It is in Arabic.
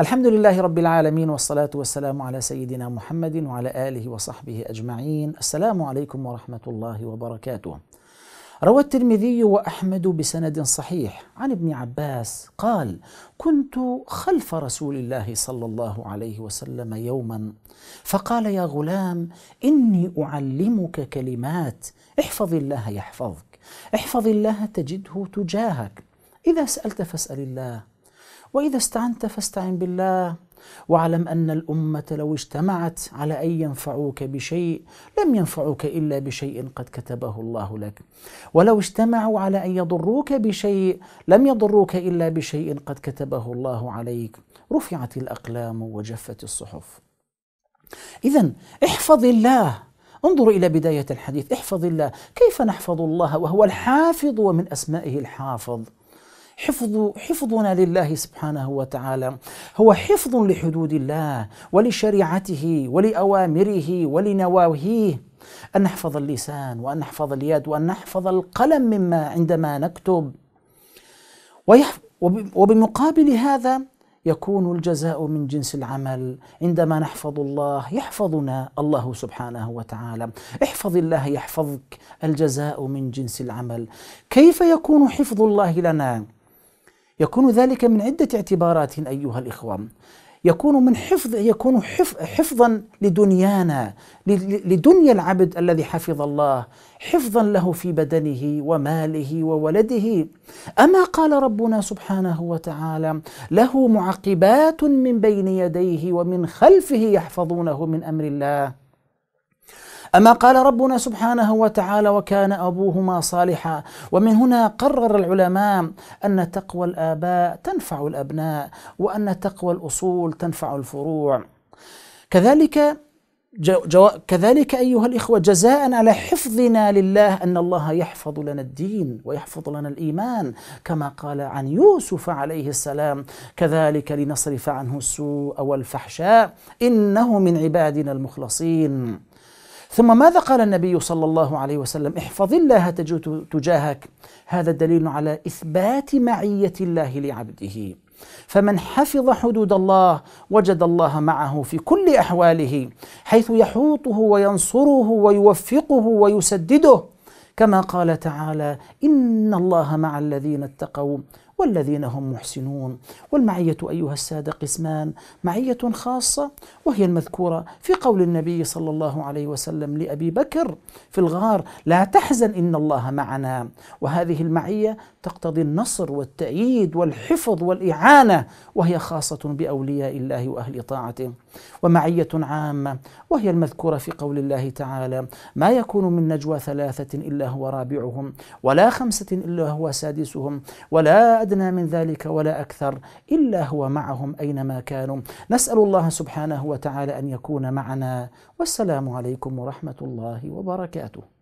الحمد لله رب العالمين والصلاة والسلام على سيدنا محمد وعلى آله وصحبه أجمعين السلام عليكم ورحمة الله وبركاته روى الترمذي وأحمد بسند صحيح عن ابن عباس قال كنت خلف رسول الله صلى الله عليه وسلم يوما فقال يا غلام إني أعلمك كلمات احفظ الله يحفظك احفظ الله تجده تجاهك إذا سألت فاسأل الله وإذا استعنت فاستعن بالله واعلم أن الأمة لو اجتمعت على أن ينفعوك بشيء لم ينفعوك إلا بشيء قد كتبه الله لك ولو اجتمعوا على أن يضروك بشيء لم يضروك إلا بشيء قد كتبه الله عليك رفعت الأقلام وجفت الصحف إذا احفظ الله انظروا إلى بداية الحديث احفظ الله كيف نحفظ الله وهو الحافظ ومن أسمائه الحافظ حفظ حفظنا لله سبحانه وتعالى هو حفظ لحدود الله ولشريعته ولأوامره ولنواهيه أن نحفظ اللسان وأن نحفظ اليد وأن نحفظ القلم مما عندما نكتب وبمقابل هذا يكون الجزاء من جنس العمل عندما نحفظ الله يحفظنا الله سبحانه وتعالى احفظ الله يحفظك الجزاء من جنس العمل كيف يكون حفظ الله لنا يكون ذلك من عدة اعتبارات أيها الإخوة يكون من حفظ يكون حفظا لدنيانا لدنيا العبد الذي حفظ الله حفظا له في بدنه وماله وولده اما قال ربنا سبحانه وتعالى له معقبات من بين يديه ومن خلفه يحفظونه من امر الله أما قال ربنا سبحانه وتعالى وكان أبوهما صالحا ومن هنا قرر العلماء أن تقوى الآباء تنفع الأبناء وأن تقوى الأصول تنفع الفروع كذلك جو كذلك أيها الإخوة جزاء على حفظنا لله أن الله يحفظ لنا الدين ويحفظ لنا الإيمان كما قال عن يوسف عليه السلام كذلك لنصرف عنه السوء والفحشاء إنه من عبادنا المخلصين ثم ماذا قال النبي صلى الله عليه وسلم احفظ الله تجاهك هذا دليل على إثبات معية الله لعبده فمن حفظ حدود الله وجد الله معه في كل أحواله حيث يحوطه وينصره ويوفقه ويسدده كما قال تعالى إن الله مع الذين اتقوا والذين هم محسنون والمعية أيها السادة قسمان معية خاصة وهي المذكورة في قول النبي صلى الله عليه وسلم لأبي بكر في الغار لا تحزن إن الله معنا وهذه المعية تقتضي النصر والتأييد والحفظ والإعانة وهي خاصة بأولياء الله وأهل طاعته ومعية عامة وهي المذكورة في قول الله تعالى ما يكون من نجوى ثلاثة إلا هو رابعهم ولا خمسة إلا هو سادسهم ولا أدنى من ذلك ولا أكثر إلا هو معهم أينما كانوا نسأل الله سبحانه وتعالى أن يكون معنا والسلام عليكم ورحمة الله وبركاته